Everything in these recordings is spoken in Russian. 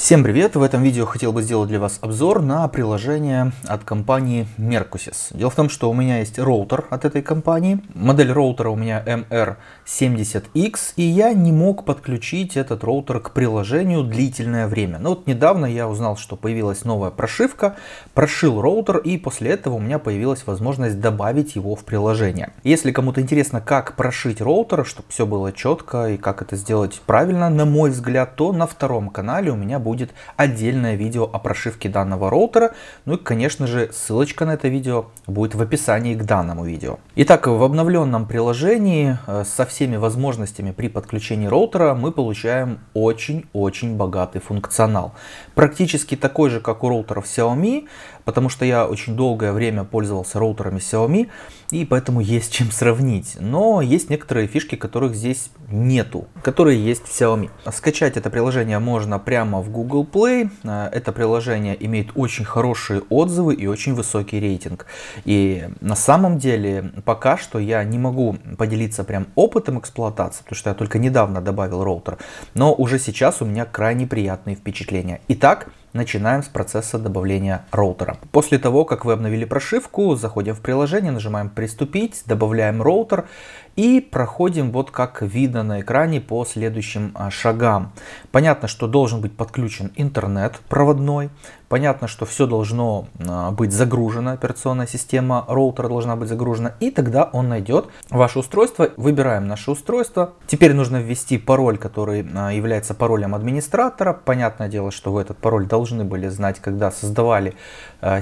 Всем привет! В этом видео хотел бы сделать для вас обзор на приложение от компании Mercosys. Дело в том, что у меня есть роутер от этой компании. Модель роутера у меня MR70X, и я не мог подключить этот роутер к приложению длительное время. Но вот недавно я узнал, что появилась новая прошивка, прошил роутер, и после этого у меня появилась возможность добавить его в приложение. Если кому-то интересно, как прошить роутер, чтобы все было четко и как это сделать правильно, на мой взгляд, то на втором канале у меня будет будет отдельное видео о прошивке данного роутера. Ну и, конечно же, ссылочка на это видео будет в описании к данному видео. Итак, в обновленном приложении э, со всеми возможностями при подключении роутера мы получаем очень-очень богатый функционал. Практически такой же, как у роутеров Xiaomi, потому что я очень долгое время пользовался роутерами Xiaomi, и поэтому есть чем сравнить. Но есть некоторые фишки, которых здесь нету, которые есть в Xiaomi. Скачать это приложение можно прямо в Google Play. Э, это приложение имеет очень хорошие отзывы и очень высокий рейтинг. И на самом деле пока что я не могу поделиться прям опытом эксплуатации, потому что я только недавно добавил роутер, но уже сейчас у меня крайне приятные впечатления. Итак, начинаем с процесса добавления роутера. После того, как вы обновили прошивку, заходим в приложение, нажимаем «Приступить», добавляем роутер и проходим вот как видно на экране по следующим а, шагам. Понятно, что должен быть подключен интернет проводной. Понятно, что все должно а, быть загружено, операционная система роутера должна быть загружена. И тогда он найдет ваше устройство. Выбираем наше устройство. Теперь нужно ввести пароль, который а, является паролем администратора. Понятное дело, что вы этот пароль должны были знать, когда создавали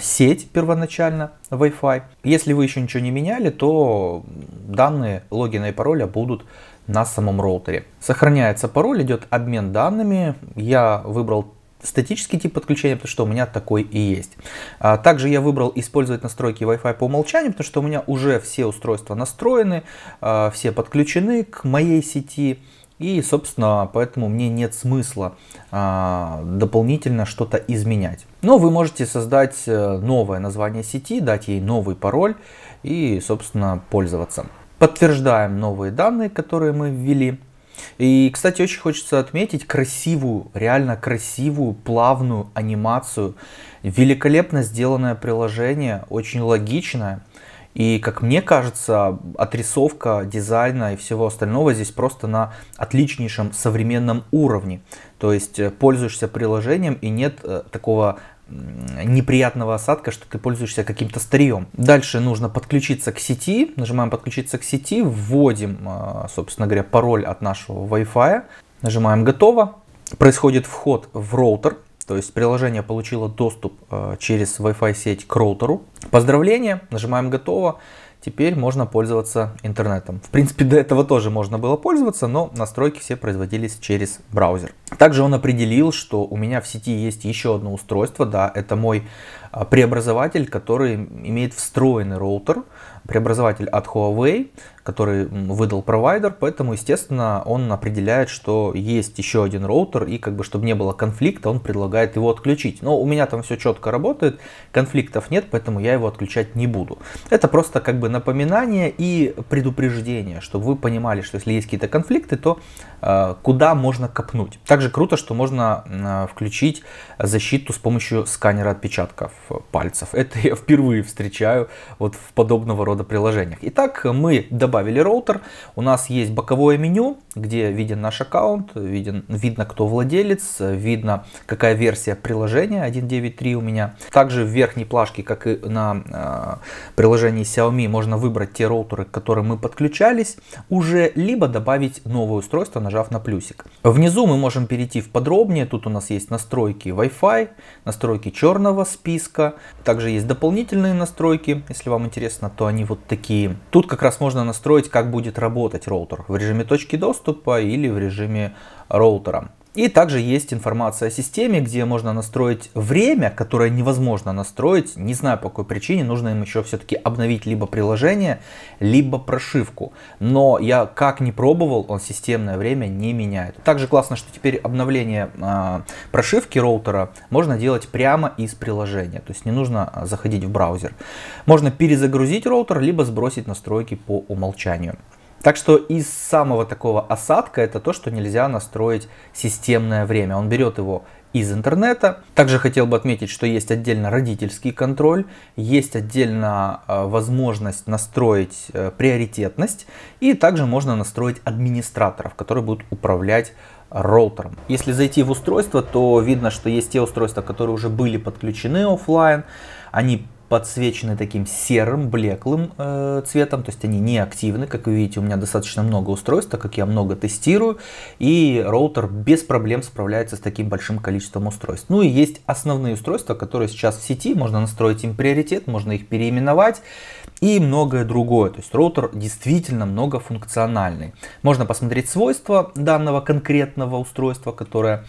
сеть первоначально Wi-Fi. Если вы еще ничего не меняли, то данные логина и пароля будут на самом роутере. Сохраняется пароль, идет обмен данными. Я выбрал статический тип подключения, потому что у меня такой и есть. А, также я выбрал использовать настройки Wi-Fi по умолчанию, потому что у меня уже все устройства настроены, а, все подключены к моей сети. И, собственно, поэтому мне нет смысла а, дополнительно что-то изменять. Но вы можете создать э, новое название сети, дать ей новый пароль и, собственно, пользоваться подтверждаем новые данные, которые мы ввели. И, кстати, очень хочется отметить красивую, реально красивую, плавную анимацию. Великолепно сделанное приложение, очень логичное. И, как мне кажется, отрисовка дизайна и всего остального здесь просто на отличнейшем современном уровне. То есть э, пользуешься приложением и нет э, такого неприятного осадка, что ты пользуешься каким-то старьем. Дальше нужно подключиться к сети, нажимаем подключиться к сети, вводим, а, собственно говоря, пароль от нашего Wi-Fi, нажимаем готово, происходит вход в роутер, то есть приложение получило доступ а, через Wi-Fi сеть к роутеру. Поздравление, нажимаем готово, теперь можно пользоваться интернетом. В принципе, до этого тоже можно было пользоваться, но настройки все производились через браузер. Также он определил, что у меня в сети есть еще одно устройство, да, это мой а, преобразователь, который имеет встроенный роутер, преобразователь от Huawei, который выдал провайдер, поэтому, естественно, он определяет, что есть еще один роутер, и как бы, чтобы не было конфликта, он предлагает его отключить. Но у меня там все четко работает, конфликтов нет, поэтому я его отключать не буду. Это просто как бы напоминание и предупреждение, чтобы вы понимали, что если есть какие-то конфликты, то э, куда можно копнуть. Также круто, что можно а, включить защиту с помощью сканера отпечатков пальцев. Это я впервые встречаю вот в подобного рода приложениях. Итак, мы добавили роутер. У нас есть боковое меню, где виден наш аккаунт, виден, видно, кто владелец, видно, какая версия приложения 1.9.3 у меня. Также в верхней плашке, как и на э, приложении Xiaomi, можно выбрать те роутеры, к которым мы подключались уже, либо добавить новое устройство, нажав на плюсик. Внизу мы можем перейти в подробнее. Тут у нас есть настройки Wi-Fi, настройки черного списка. Также есть дополнительные настройки. Если вам интересно, то они вот такие. Тут как раз можно настроить, как будет работать роутер. В режиме точки доступа или в режиме роутера. И также есть информация о системе, где можно настроить время, которое невозможно настроить. Не знаю по какой причине, нужно им еще все-таки обновить либо приложение, либо прошивку. Но я как не пробовал, он системное время не меняет. Также классно, что теперь обновление э, прошивки роутера можно делать прямо из приложения. То есть не нужно а, заходить в браузер. Можно перезагрузить роутер, либо сбросить настройки по умолчанию. Так что из самого такого осадка это то, что нельзя настроить системное время. Он берет его из интернета. Также хотел бы отметить, что есть отдельно родительский контроль, есть отдельно э, возможность настроить э, приоритетность и также можно настроить администраторов, которые будут управлять роутером. Если зайти в устройство, то видно, что есть те устройства, которые уже были подключены офлайн, они подсвечены таким серым, блеклым э, цветом, то есть они не активны. Как вы видите, у меня достаточно много устройств, так как я много тестирую, и роутер без проблем справляется с таким большим количеством устройств. Ну и есть основные устройства, которые сейчас в сети, можно настроить им приоритет, можно их переименовать и многое другое. То есть роутер действительно многофункциональный. Можно посмотреть свойства данного конкретного устройства, которое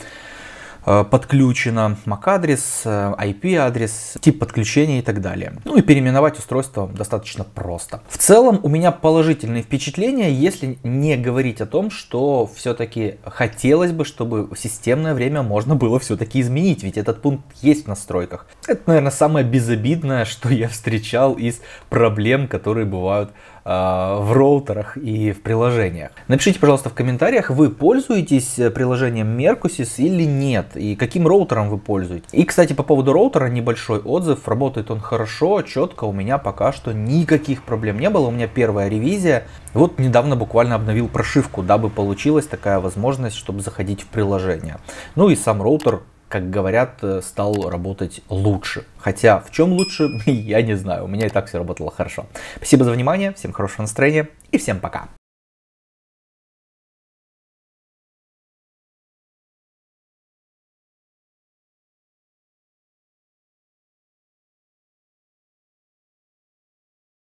Э, подключено, MAC-адрес, э, IP-адрес, тип подключения и так далее. Ну и переименовать устройство достаточно просто. В целом у меня положительные впечатления, если не говорить о том, что все-таки хотелось бы, чтобы системное время можно было все-таки изменить, ведь этот пункт есть в настройках. Это, наверное, самое безобидное, что я встречал из проблем, которые бывают Э, в роутерах и в приложениях. Напишите, пожалуйста, в комментариях, вы пользуетесь э, приложением Mercusys или нет, и каким роутером вы пользуетесь. И, кстати, по поводу роутера небольшой отзыв, работает он хорошо, четко, у меня пока что никаких проблем не было, у меня первая ревизия, вот недавно буквально обновил прошивку, дабы получилась такая возможность, чтобы заходить в приложение. Ну и сам роутер как говорят, э, стал работать лучше. Хотя в чем лучше, я не знаю. У меня и так все работало хорошо. Спасибо за внимание, всем хорошего настроения и всем пока.